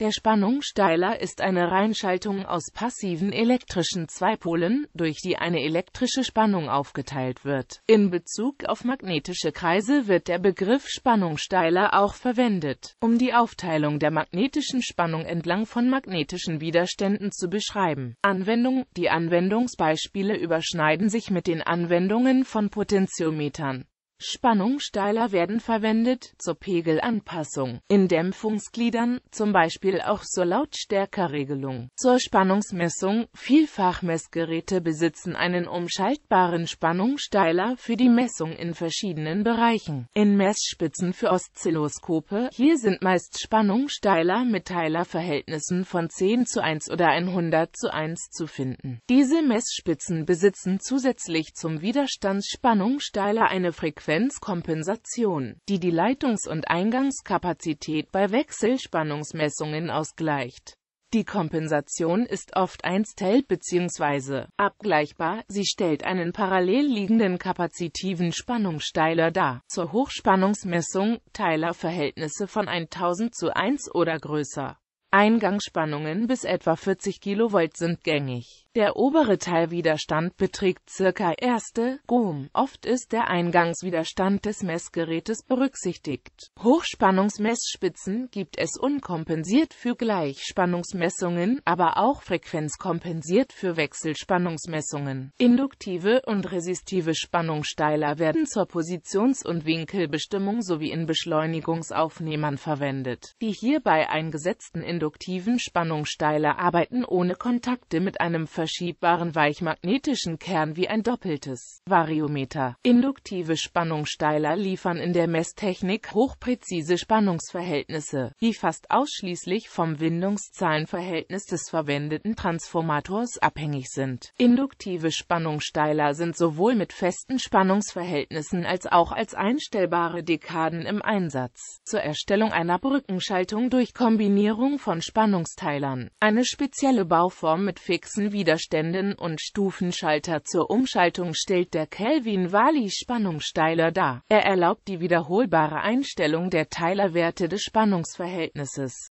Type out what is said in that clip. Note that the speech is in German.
Der Spannungssteiler ist eine Reinschaltung aus passiven elektrischen Zweipolen, durch die eine elektrische Spannung aufgeteilt wird. In Bezug auf magnetische Kreise wird der Begriff Spannungssteiler auch verwendet, um die Aufteilung der magnetischen Spannung entlang von magnetischen Widerständen zu beschreiben. Anwendung Die Anwendungsbeispiele überschneiden sich mit den Anwendungen von Potentiometern Spannungssteiler werden verwendet, zur Pegelanpassung, in Dämpfungsgliedern, zum Beispiel auch zur Lautstärkerregelung. zur Spannungsmessung. Vielfachmessgeräte besitzen einen umschaltbaren Spannungssteiler für die Messung in verschiedenen Bereichen. In Messspitzen für Oszilloskope, hier sind meist Spannungssteiler mit Teilerverhältnissen von 10 zu 1 oder 100 zu 1 zu finden. Diese Messspitzen besitzen zusätzlich zum Widerstandsspannungssteiler eine Frequenz Frequenzkompensation, die die Leitungs- und Eingangskapazität bei Wechselspannungsmessungen ausgleicht. Die Kompensation ist oft einstellt bzw. abgleichbar, sie stellt einen parallel liegenden kapazitiven Spannungsteiler dar. Zur Hochspannungsmessung Teilerverhältnisse von 1000 zu 1 oder größer. Eingangsspannungen bis etwa 40 kV sind gängig. Der obere Teilwiderstand beträgt ca. 1. Ohm. Oft ist der Eingangswiderstand des Messgerätes berücksichtigt. Hochspannungsmessspitzen gibt es unkompensiert für Gleichspannungsmessungen, aber auch frequenzkompensiert für Wechselspannungsmessungen. Induktive und resistive Spannungssteiler werden zur Positions- und Winkelbestimmung sowie in Beschleunigungsaufnehmern verwendet. Die hierbei eingesetzten induktiven Spannungssteiler arbeiten ohne Kontakte mit einem verschiebbaren weichmagnetischen Kern wie ein doppeltes Variometer. Induktive Spannungssteiler liefern in der Messtechnik hochpräzise Spannungsverhältnisse, die fast ausschließlich vom Windungszahlenverhältnis des verwendeten Transformators abhängig sind. Induktive Spannungssteiler sind sowohl mit festen Spannungsverhältnissen als auch als einstellbare Dekaden im Einsatz. Zur Erstellung einer Brückenschaltung durch Kombinierung von Spannungsteilern. Eine spezielle Bauform mit fixen Widerständen Widerständen und Stufenschalter zur Umschaltung stellt der Kelvin-Wally-Spannung steiler dar. Er erlaubt die wiederholbare Einstellung der Teilerwerte des Spannungsverhältnisses